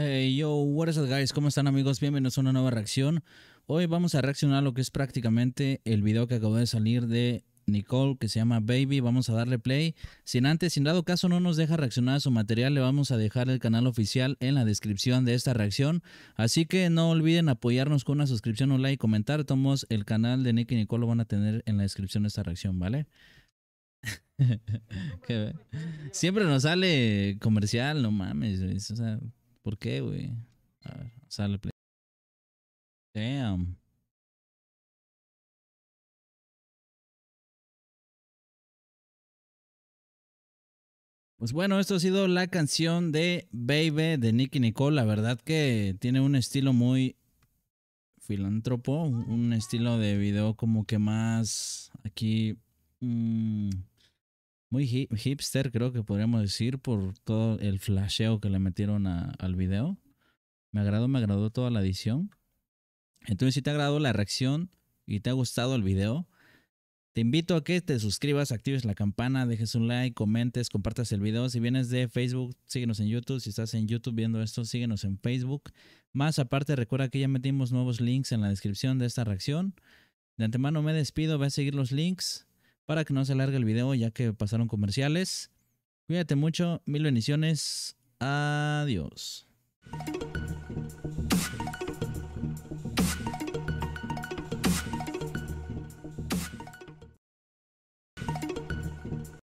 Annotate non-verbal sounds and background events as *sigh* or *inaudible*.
Hey, eh, yo, what is up guys? ¿Cómo están amigos? Bienvenidos a una nueva reacción. Hoy vamos a reaccionar a lo que es prácticamente el video que acabó de salir de Nicole que se llama Baby. Vamos a darle play. Sin antes, sin dado caso no nos deja reaccionar a su material, le vamos a dejar el canal oficial en la descripción de esta reacción. Así que no olviden apoyarnos con una suscripción, un like, y comentar. Tomos el canal de Nick y Nicole lo van a tener en la descripción de esta reacción, ¿vale? *laughs* Siempre nos sale comercial, no mames. O ¿Por qué, güey? A ver, sale play. Damn. Pues bueno, esto ha sido la canción de Baby de Nicky Nicole. La verdad que tiene un estilo muy filántropo, un estilo de video como que más aquí mm, muy hipster, creo que podríamos decir, por todo el flasheo que le metieron al video. Me agradó, me agradó toda la edición. Entonces, si te ha agradado la reacción y te ha gustado el video, te invito a que te suscribas, actives la campana, dejes un like, comentes, compartas el video. Si vienes de Facebook, síguenos en YouTube. Si estás en YouTube viendo esto, síguenos en Facebook. Más aparte, recuerda que ya metimos nuevos links en la descripción de esta reacción. De antemano me despido, voy a seguir los links para que no se alargue el video ya que pasaron comerciales. Cuídate mucho, mil bendiciones. Adiós.